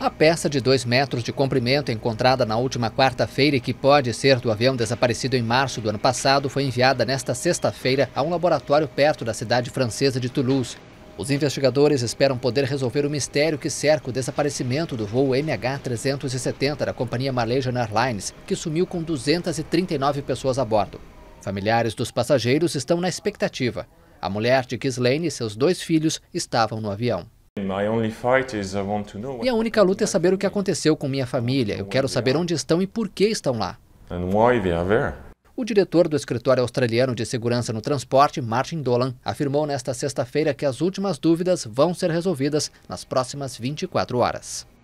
A peça de 2 metros de comprimento encontrada na última quarta-feira e que pode ser do avião desaparecido em março do ano passado foi enviada nesta sexta-feira a um laboratório perto da cidade francesa de Toulouse. Os investigadores esperam poder resolver o mistério que cerca o desaparecimento do voo MH370 da companhia Malaysian Airlines, que sumiu com 239 pessoas a bordo. Familiares dos passageiros estão na expectativa. A mulher de Ghislaine e seus dois filhos estavam no avião. Minha única luta é saber o que aconteceu com minha família. Eu quero saber onde estão e por que estão lá. O diretor do escritório australiano de segurança no transporte, Martin Dolan, afirmou nesta sexta-feira que as últimas dúvidas vão ser resolvidas nas próximas 24 horas.